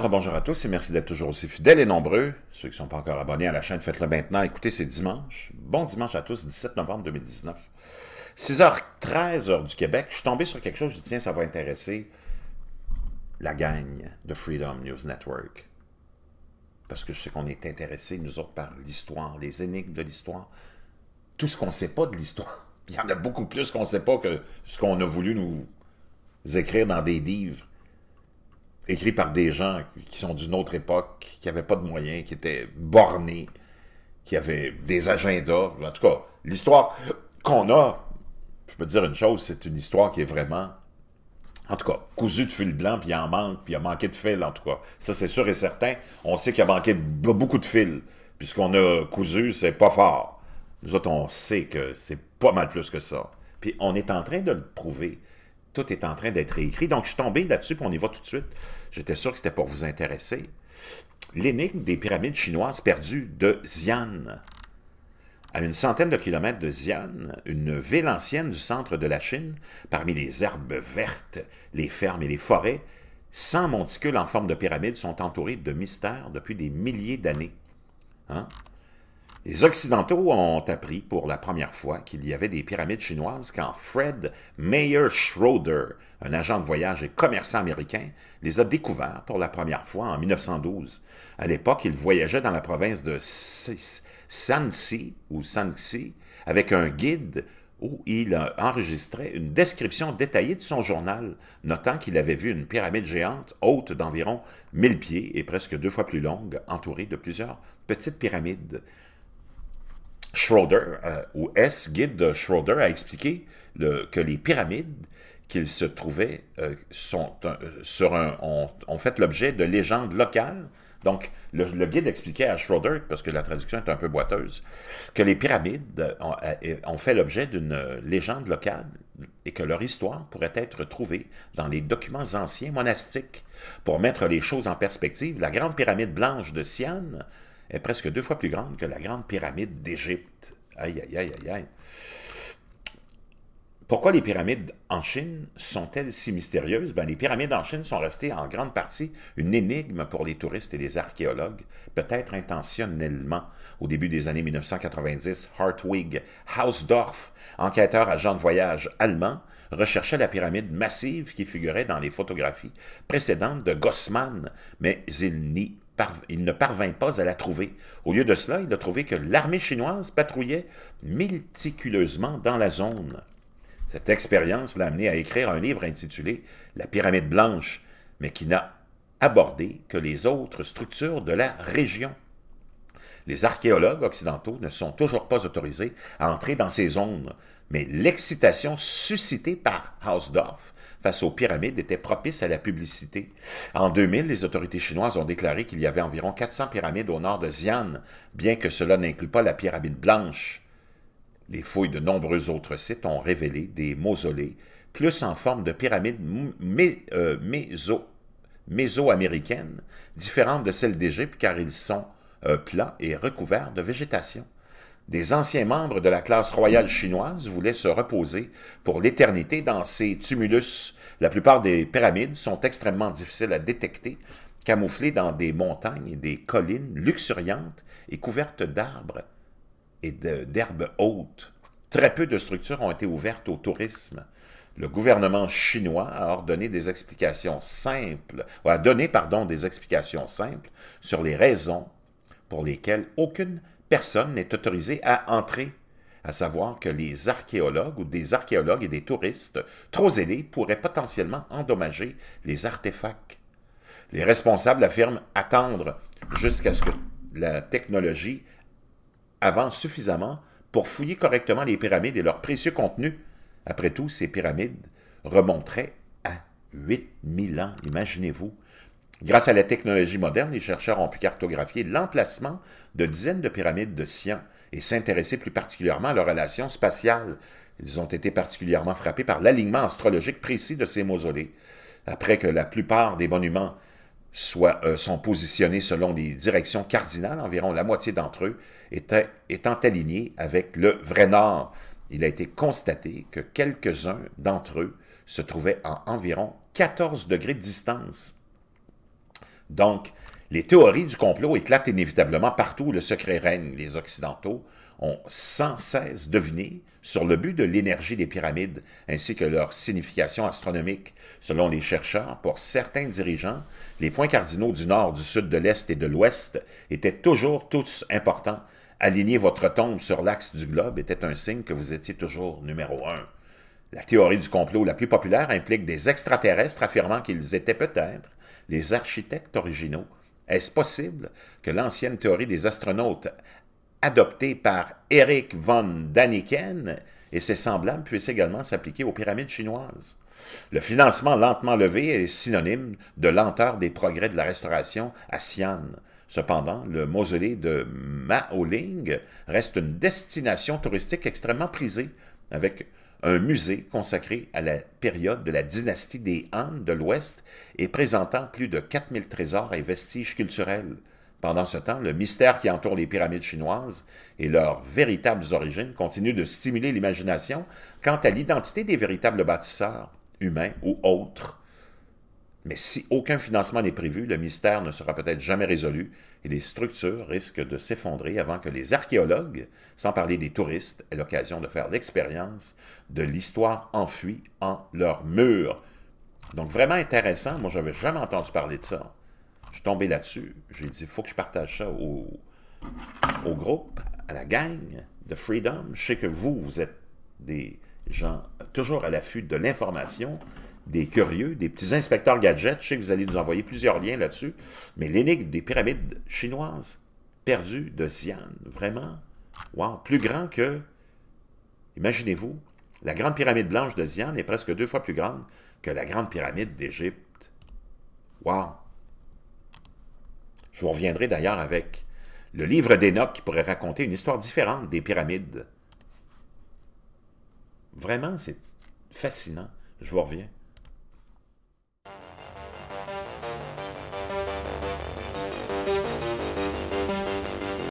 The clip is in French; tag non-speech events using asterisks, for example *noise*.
bonjour à tous et merci d'être toujours aussi fidèles et nombreux. Ceux qui ne sont pas encore abonnés à la chaîne, faites-le maintenant. Écoutez, c'est dimanche. Bon dimanche à tous, 17 novembre 2019. 6h13 heures du Québec, je suis tombé sur quelque chose, je dis tiens, ça va intéresser la gagne de Freedom News Network. Parce que je sais qu'on est intéressés, nous autres, par l'histoire, les énigmes de l'histoire, tout ce qu'on ne sait pas de l'histoire. *laughs* Il y en a beaucoup plus qu'on ne sait pas que ce qu'on a voulu nous écrire dans des livres écrit par des gens qui sont d'une autre époque, qui n'avaient pas de moyens, qui étaient bornés, qui avaient des agendas. En tout cas, l'histoire qu'on a, je peux dire une chose, c'est une histoire qui est vraiment, en tout cas, cousue de fil blanc, puis il en manque, puis il a manqué de fil, en tout cas. Ça, c'est sûr et certain. On sait qu'il a manqué beaucoup de fil. puisqu'on ce qu'on a cousu, c'est pas fort. Nous autres, on sait que c'est pas mal plus que ça. Puis on est en train de le prouver tout est en train d'être réécrit. Donc, je suis tombé là-dessus, pour on y va tout de suite. J'étais sûr que c'était pour vous intéresser. L'énigme des pyramides chinoises perdues de Xi'an. À une centaine de kilomètres de Xi'an, une ville ancienne du centre de la Chine, parmi les herbes vertes, les fermes et les forêts, 100 monticules en forme de pyramide sont entourés de mystères depuis des milliers d'années. Hein? Les Occidentaux ont appris pour la première fois qu'il y avait des pyramides chinoises quand Fred Mayer Schroeder, un agent de voyage et commerçant américain, les a découverts pour la première fois en 1912. À l'époque, il voyageait dans la province de Sanxi ou Sanxi avec un guide où il enregistrait une description détaillée de son journal, notant qu'il avait vu une pyramide géante haute d'environ 1000 pieds et presque deux fois plus longue, entourée de plusieurs petites pyramides. Schroeder, euh, ou S, guide de Schroeder, a expliqué que les pyramides qu'il se trouvait euh, sont euh, ont, fait l'objet de légendes locales. Donc, le, guide expliquait à Schroeder, parce que la traduction est un peu boiteuse, que les pyramides ont, fait l'objet d'une légende locale et que leur histoire pourrait être trouvée dans les documents anciens monastiques. Pour mettre les choses en perspective, la grande pyramide blanche de Sian est presque deux fois plus grande que la grande pyramide d'Égypte. Aïe, aïe, aïe, aïe, Pourquoi les pyramides en Chine sont-elles si mystérieuses? Ben, les pyramides en Chine sont restées en grande partie une énigme pour les touristes et les archéologues, peut-être intentionnellement. Au début des années 1990, Hartwig Hausdorff, enquêteur agent de voyage allemand, recherchait la pyramide massive qui figurait dans les photographies précédentes de Gossman, mais il n'y il ne parvint pas à la trouver. Au lieu de cela, il a trouvé que l'armée chinoise patrouillait méticuleusement dans la zone. Cette expérience l'a amené à écrire un livre intitulé La pyramide blanche, mais qui n'a abordé que les autres structures de la région. Les archéologues occidentaux ne sont toujours pas autorisés à entrer dans ces zones, mais l'excitation suscitée par Hausdorff face aux pyramides était propice à la publicité. En 2000, les autorités chinoises ont déclaré qu'il y avait environ 400 pyramides au nord de Xi'an, bien que cela n'inclut pas la pyramide blanche. Les fouilles de nombreux autres sites ont révélé des mausolées plus en forme de pyramides euh, méso mésoaméricaines, différentes de celles d'Égypte car ils sont euh, plat et recouvert de végétation. Des anciens membres de la classe royale chinoise voulaient se reposer pour l'éternité dans ces tumulus. La plupart des pyramides sont extrêmement difficiles à détecter, camouflées dans des montagnes et des collines luxuriantes et couvertes d'arbres et d'herbes hautes. Très peu de structures ont été ouvertes au tourisme. Le gouvernement chinois a ordonné des explications simples, ou a donné pardon, des explications simples sur les raisons pour lesquels aucune personne n'est autorisée à entrer, à savoir que les archéologues ou des archéologues et des touristes trop zélés pourraient potentiellement endommager les artefacts. Les responsables affirment attendre jusqu'à ce que la technologie avance suffisamment pour fouiller correctement les pyramides et leurs précieux contenu. Après tout, ces pyramides remonteraient à 8000 ans, imaginez-vous. Grâce à la technologie moderne, les chercheurs ont pu cartographier l'emplacement de dizaines de pyramides de Sion et s'intéresser plus particulièrement à leur relation spatiale. Ils ont été particulièrement frappés par l'alignement astrologique précis de ces mausolées. Après que la plupart des monuments euh, sont positionnés selon des directions cardinales, environ la moitié d'entre eux étant alignés avec le vrai nord. Il a été constaté que quelques-uns d'entre eux se trouvaient à environ 14 degrés de distance donc, les théories du complot éclatent inévitablement partout où le secret règne. Les Occidentaux ont sans cesse deviné sur le but de l'énergie des pyramides ainsi que leur signification astronomique. Selon les chercheurs, pour certains dirigeants, les points cardinaux du nord, du sud, de l'est et de l'ouest étaient toujours tous importants. Aligner votre tombe sur l'axe du globe était un signe que vous étiez toujours numéro un. La théorie du complot la plus populaire implique des extraterrestres affirmant qu'ils étaient peut-être les architectes originaux. Est-ce possible que l'ancienne théorie des astronautes adoptée par Eric von Daniken et ses semblables puisse également s'appliquer aux pyramides chinoises? Le financement lentement levé est synonyme de lenteur des progrès de la restauration à Xi'an. Cependant, le mausolée de Maoling reste une destination touristique extrêmement prisée, avec un musée consacré à la période de la dynastie des Han de l'Ouest et présentant plus de 4000 trésors et vestiges culturels. Pendant ce temps, le mystère qui entoure les pyramides chinoises et leurs véritables origines continue de stimuler l'imagination quant à l'identité des véritables bâtisseurs, humains ou autres. Mais si aucun financement n'est prévu, le mystère ne sera peut-être jamais résolu et les structures risquent de s'effondrer avant que les archéologues, sans parler des touristes, aient l'occasion de faire l'expérience de l'histoire enfuie en leurs murs. Donc vraiment intéressant, moi j'avais jamais entendu parler de ça. Je suis tombé là-dessus, j'ai dit, il faut que je partage ça au, au groupe, à la gang de Freedom. Je sais que vous, vous êtes des gens toujours à la l'affût de l'information des curieux, des petits inspecteurs gadgets. Je sais que vous allez nous envoyer plusieurs liens là-dessus. Mais l'énigme des pyramides chinoises perdues de Xi'an, vraiment, wow, plus grand que, imaginez-vous, la grande pyramide blanche de Xi'an est presque deux fois plus grande que la grande pyramide d'Égypte. Wow! Je vous reviendrai d'ailleurs avec le livre d'Enoch qui pourrait raconter une histoire différente des pyramides. Vraiment, c'est fascinant. Je vous reviens.